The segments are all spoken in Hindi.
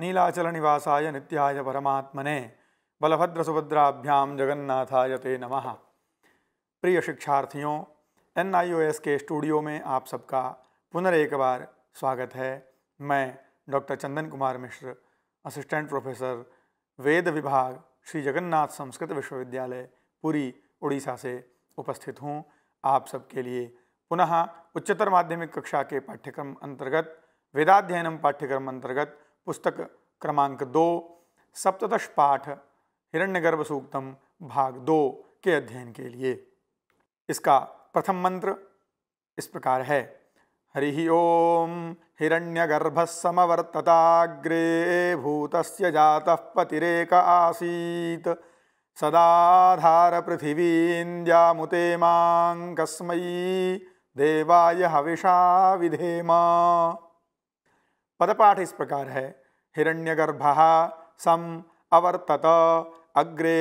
नीलाचल निवासाय नित्याय परमात्मने बलभद्र सुभद्राभ्याम जगन्नाथाय ते नम प्रिय शिक्षार्थियों एन के स्टूडियो में आप सबका पुनर एक बार स्वागत है मैं doctor Chandan Kumar Mishra assistant professor Ved विभाग श्री जगन्नाथ संस्कृत विश्वविद्यालय पूरी उड़ीसा से उपस्थित हूँ आप सबके लिए पुनः उच्चतर माध्यमिक कक्षा के पाठ्यक्रम अंतर्गत वेदाध्ययनम पाठ्यक्रम अंतर्गत पुस्तक क्रमांक दो सप्तश पाठ हिरण्यगर्भ सूक्तम भाग दो के अध्ययन के लिए इसका प्रथम मंत्र इस प्रकार है हरि ओं हिरण्यगर्भः समवर्तताग्रे भूतस्य जातः पतिरेक आसीत् सदाधारपृथिवीन्द्यामुते मां कस्मै देवाय हविषा विधेम पदपाठ इस प्रकार है हिरण्यगर्भ सम अवर्तत अग्रे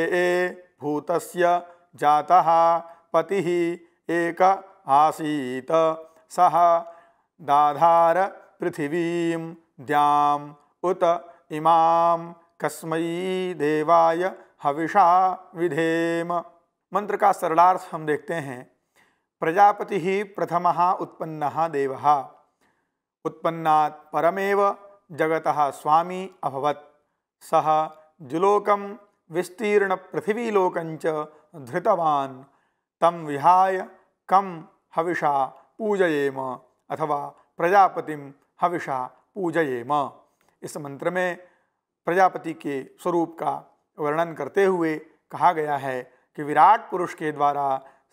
भूत भूतस्य जातः पतिः एक आसीत सह दाधार पृथिवीं द्याम् उत इमाम कस्मै देवाय हविषा विधेम मंत्र का सरलार्थ हम देखते हैं प्रजापति ही प्रथम उत्पन्न देव उत्पन्ना परमेव जगत स्वामी अभवत सह जुलोकम विस्तीर्ण पृथ्वीलोक धृतवान् तम विहाय कम हविषा पूजयेम अथवा प्रजापतिम हविषा पूजयेम इस मंत्र में प्रजापति के स्वरूप का वर्णन करते हुए कहा गया है कि विराट पुरुष के द्वारा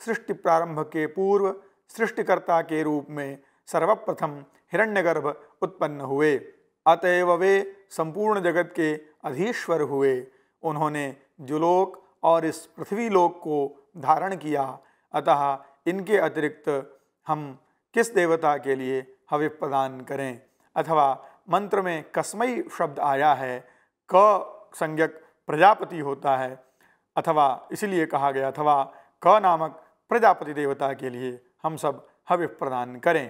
सृष्टि प्रारंभ के पूर्व सृष्टिकर्ता के रूप में सर्वप्रथम हिरण्यगर्भ उत्पन्न हुए अतएव वे संपूर्ण जगत के अधीश्वर हुए उन्होंने जुलोक और इस पृथ्वीलोक को धारण किया अतः इनके अतिरिक्त हम किस देवता के लिए हव्य प्रदान करें अथवा मंत्र में कस्मई शब्द आया है क संज्ञक प्रजापति होता है अथवा इसलिए कहा गया अथवा क नामक प्रजापति देवता के लिए हम सब हव्य प्रदान करें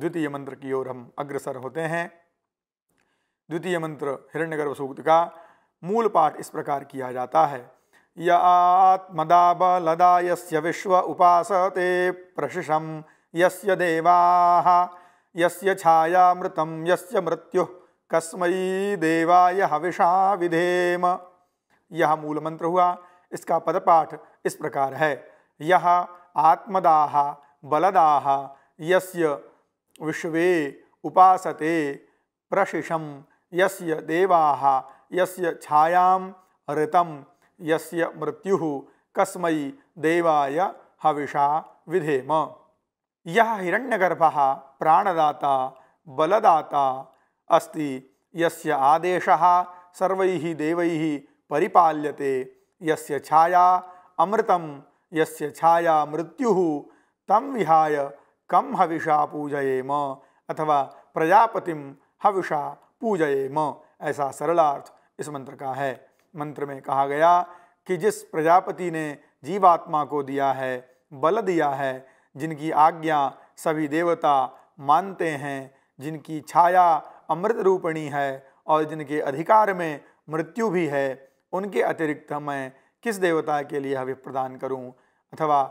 द्वितीय मंत्र की ओर हम अग्रसर होते हैं द्वितीय मंत्र हिरण्यगर्भ सूक्त का मूल पाठ इस प्रकार किया जाता है य आत्मदा बलदा विश्व उपासते प्रशिषम यस्य देवाः यस्य छायामृतं यस्य मृत्युः कस्मयी देवाय हविषा विधेम यह मूल मंत्र हुआ इसका पदपाठ इस प्रकार है यह आत्मदाह बलदाह यस्य विश्वे उपासते प्रशिषम यस्य देवाः यस्य छायां ऋतम यस्य मृत्यु कस्मयी देवाय हविषा विधेम यह हिरण्यगर्भ प्राणदाता बलदाता अस्ति यस्य आदेशः सर्वैः देवैः परिपाल्यते यस्य छाया अमृतं यस्य छाया मृत्युः तं विहाय कम हविषा पूजयेम अथवा प्रजापतिं हविषा पूजयेम ऐसा सरलार्थ इस मंत्र का है मंत्र में कहा गया कि जिस प्रजापति ने जीवात्मा को दिया है बल दिया है जिनकी आज्ञा सभी देवता मानते हैं जिनकी छाया अमृत रूपणी है और जिनके अधिकार में मृत्यु भी है उनके अतिरिक्त मैं किस देवता के लिए हव्य प्रदान करूं अथवा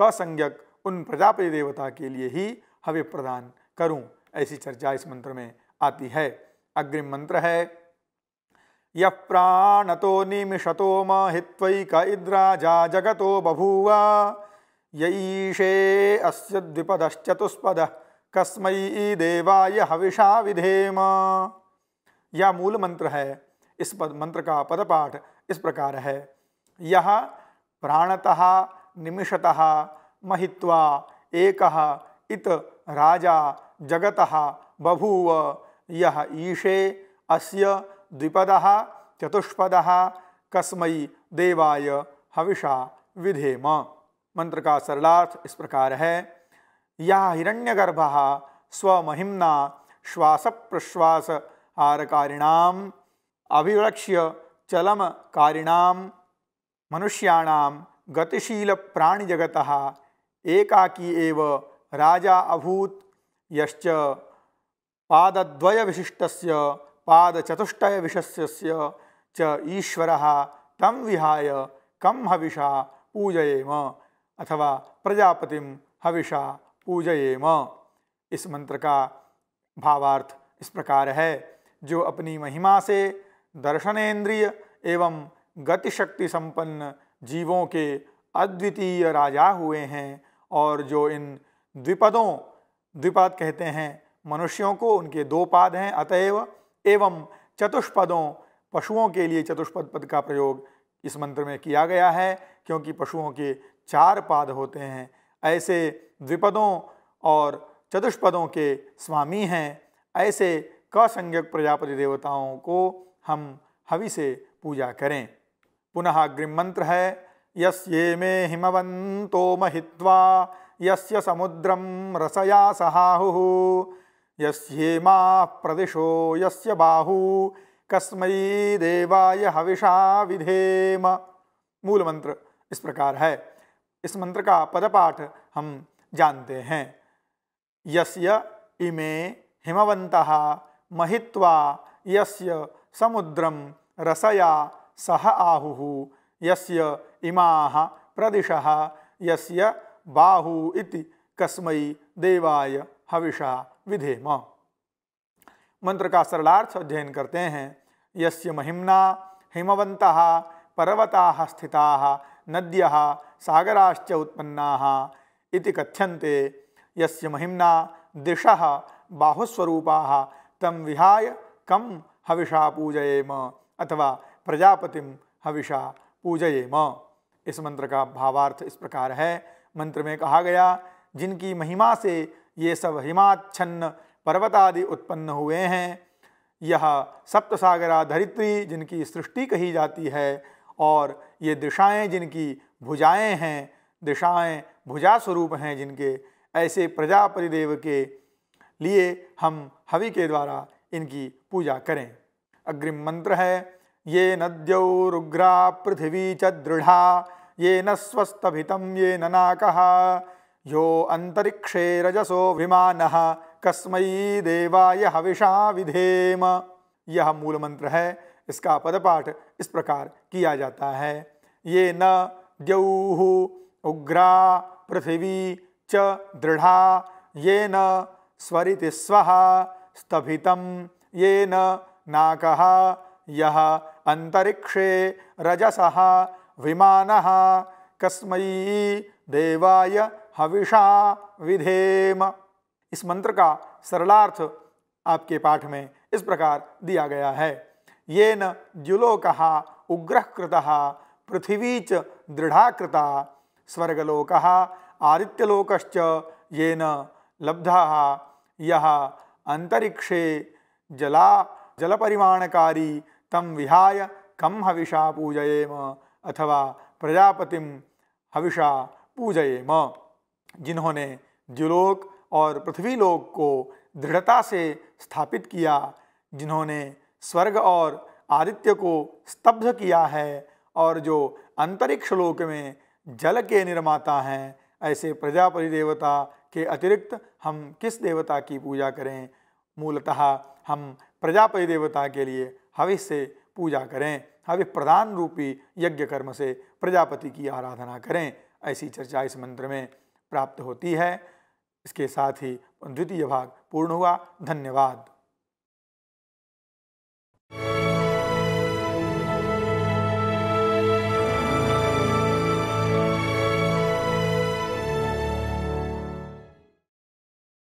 कसंज्ञक उन प्रजापति देवता के लिए ही हव्य प्रदान करूं ऐसी चर्चा इस मंत्र में आती है अग्रिम मंत्र है य तो निमिषतो इद्रा इद्राजा जगतो बभूवा यईषे अस्पदश्चतुष्पद द्विपदश्चतुष्पदः कस्मयी देवाय हविषा विधेम यह मूल मंत्र है इस पद मंत्र का पदपाठ इस प्रकार है यह प्राणतः निमिषतः महित्वा एक इत राजा जगतः बभूव यह ईशे अस्य द्विपदः चतुष्पदः कस्मै देवाय हविषा विधेम मंत्र का सरलार्थ इस प्रकार है या हिरण्यगर्भ स्वमहिम्ना श्वास प्रश्वास आरकारिणाम अभिलक्ष्य चलम कारिणाम मनुष्याणाम गतिशील प्राणी जगत एकाकी एव राजा अभूत यश्च पादद्वय विशिष्ट पादचतुष्टय विशस्य च ईश्वर तं विहाय कं हविषा पूजयेम अथवा प्रजापतिम हविषा पूजयेम इस मंत्र का भावार्थ इस प्रकार है जो अपनी महिमा से दर्शनेन्द्रिय एवं गतिशक्ति संपन्न जीवों के अद्वितीय राजा हुए हैं और जो इन द्विपदों द्विपद कहते हैं मनुष्यों को उनके दो पाद हैं अतएव एवं चतुष्पदों पशुओं के लिए चतुष्पद पद का प्रयोग इस मंत्र में किया गया है क्योंकि पशुओं के चार पाद होते हैं ऐसे द्विपदों और चतुष्पदों के स्वामी हैं ऐसे कसंज्ञक प्रजापति देवताओं को हम हवि से पूजा करें पुनः अग्रिम मंत्र है ये मे हिमवंतो महित्वा यस्य समुद्रम रसया सहाहु ये मा प्रदिशो यस्य बाहु कस्मयी देवाय हविषा विधेम मूल मंत्र इस प्रकार है इस मंत्र का पदपाठ हम जानते हैं यस्य इमे हिमवंत महित्वा यस्य समुद्रम रसया सह आहु यस्य इमाह प्रदिशः यस्य बाहु इति कस्मै देवाय हविषा विधेम मंत्र का सरलार्थ अध्ययन करते हैं यस्य महिमना हिमवंत पर्वता स्थिता नद्य सागराश्च उत्पन्ना कथ्यंते कथ्यन्ते यस्य महिम्ना दिशः बाहुस्वरूपाः तं विहाय कं हविषा पूजयेम अथवा प्रजापतिम हविषा पूजयेम इस मंत्र का भावार्थ इस प्रकार है मंत्र में कहा गया जिनकी महिमा से ये सब हिमाच्छन्न पर्वतादि उत्पन्न हुए हैं यह सप्तसागरा धरित्री जिनकी सृष्टि कही जाती है और ये दिशाएं जिनकी भुजाएं हैं दिशाएं भुजा स्वरूप हैं जिनके ऐसे प्रजापतिदेव के लिए हम हवि के द्वारा इनकी पूजा करें अग्रिम मंत्र है ये नद्यौ रुग्रा पृथिवी च दृढ़ा ये न स्वस्तभितम ये ननाक यो अंतरिक्षे रजसो विमान कस्मयी देवाय हविषा विधेम यह मूल मंत्र है इसका पदपाठ इस प्रकार किया जाता है ये न द्यौः उग्रा पृथिवी च दृढ़ा येन स्वरिति स्वाहा स्तभितं येन नाकः यः अन्तरिक्षे रजसः विमानः कस्मै देवाय हविषा विधेम इस मंत्र का सरलार्थ आपके पाठ में इस प्रकार दिया गया है येन द्युलोकः उग्रः कृतः पृथिवी च दृढ़ाकृता स्वर्गलोक आदित्यलोक येन लब्धा यह अंतरिक्षे जला जलपरिमाणकारी तम विहाय कम हविषा पूजयेम अथवा प्रजापतिम हविषा पूजयेम जिन्होंने द्युलोक और पृथ्वीलोक को दृढ़ता से स्थापित किया जिन्होंने स्वर्ग और आदित्य को स्तब्ध किया है और जो अंतरिक्ष लोक में जल के निर्माता हैं ऐसे प्रजापति देवता के अतिरिक्त हम किस देवता की पूजा करें मूलतः हम प्रजापति देवता के लिए हवि से पूजा करें हवि प्रधान रूपी यज्ञ कर्म से प्रजापति की आराधना करें ऐसी चर्चा इस मंत्र में प्राप्त होती है इसके साथ ही द्वितीय भाग पूर्ण हुआ धन्यवाद